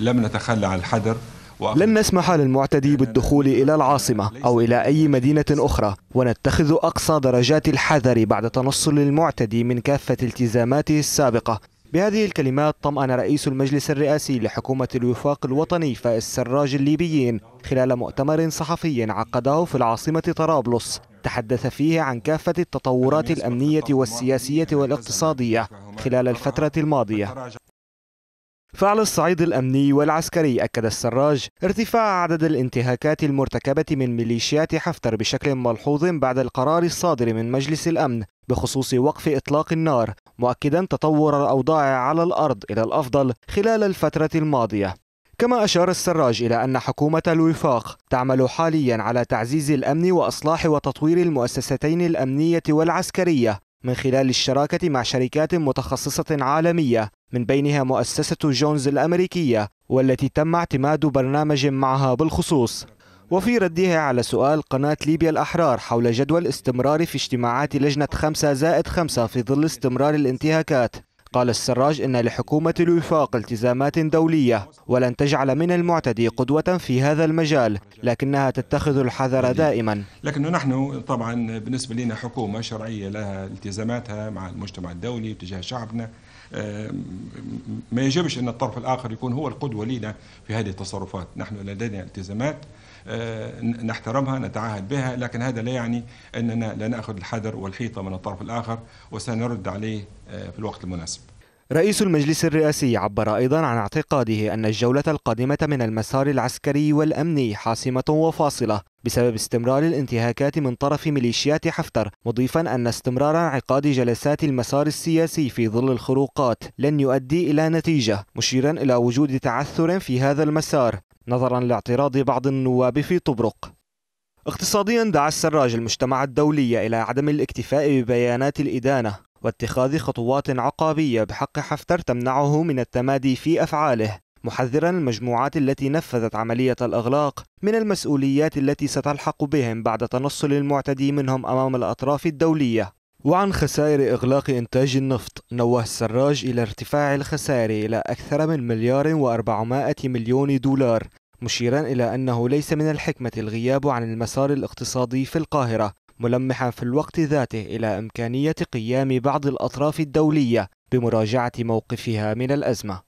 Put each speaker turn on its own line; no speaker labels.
لم نتخلى عن الحذر
لن نسمح للمعتدي بالدخول إلى العاصمة أو إلى أي مدينة أخرى ونتخذ أقصى درجات الحذر بعد تنصل المعتدي من كافة التزاماته السابقة بهذه الكلمات طمأن رئيس المجلس الرئاسي لحكومة الوفاق الوطني فائز سراج الليبيين خلال مؤتمر صحفي عقده في العاصمة طرابلس تحدث فيه عن كافة التطورات الأمنية والسياسية والاقتصادية خلال الفترة الماضية فعلى الصعيد الأمني والعسكري أكد السراج ارتفاع عدد الانتهاكات المرتكبة من ميليشيات حفتر بشكل ملحوظ بعد القرار الصادر من مجلس الأمن بخصوص وقف إطلاق النار مؤكدا تطور الأوضاع على الأرض إلى الأفضل خلال الفترة الماضية كما أشار السراج إلى أن حكومة الوفاق تعمل حاليا على تعزيز الأمن وإصلاح وتطوير المؤسستين الأمنية والعسكرية من خلال الشراكة مع شركات متخصصة عالمية من بينها مؤسسة جونز الأمريكية والتي تم اعتماد برنامج معها بالخصوص وفي ردها على سؤال قناة ليبيا الأحرار حول جدول استمرار في اجتماعات لجنة 5 زائد 5 في ظل استمرار الانتهاكات قال السراج إن لحكومة الوفاق التزامات دولية ولن تجعل من المعتدي قدوة في هذا المجال لكنها تتخذ الحذر دائما
لكن نحن طبعا بالنسبة لنا حكومة شرعية لها التزاماتها مع المجتمع الدولي تجاه شعبنا ما يجبش أن الطرف الآخر يكون هو القدوة لنا في هذه التصرفات نحن لدينا التزامات آه، نحترمها نتعاهد بها لكن هذا لا يعني أننا لا نأخذ الحذر والحيطة من الطرف الآخر وسنرد عليه آه، في الوقت المناسب
رئيس المجلس الرئاسي عبر أيضا عن اعتقاده أن الجولة القادمة من المسار العسكري والأمني حاسمة وفاصلة بسبب استمرار الانتهاكات من طرف ميليشيات حفتر مضيفا أن استمرار انعقاد جلسات المسار السياسي في ظل الخروقات لن يؤدي إلى نتيجة مشيرا إلى وجود تعثر في هذا المسار نظرا لاعتراض بعض النواب في طبرق اقتصاديا دعا السراج المجتمع الدولي إلى عدم الاكتفاء ببيانات الإدانة واتخاذ خطوات عقابية بحق حفتر تمنعه من التمادي في أفعاله محذرا المجموعات التي نفذت عملية الإغلاق من المسؤوليات التي ستلحق بهم بعد تنصل المعتدي منهم أمام الأطراف الدولية وعن خسائر إغلاق إنتاج النفط نوه السراج إلى ارتفاع الخسائر إلى أكثر من مليار وأربعمائة مليون دولار مشيرا إلى أنه ليس من الحكمة الغياب عن المسار الاقتصادي في القاهرة ملمحا في الوقت ذاته إلى إمكانية قيام بعض الأطراف الدولية بمراجعة موقفها من الأزمة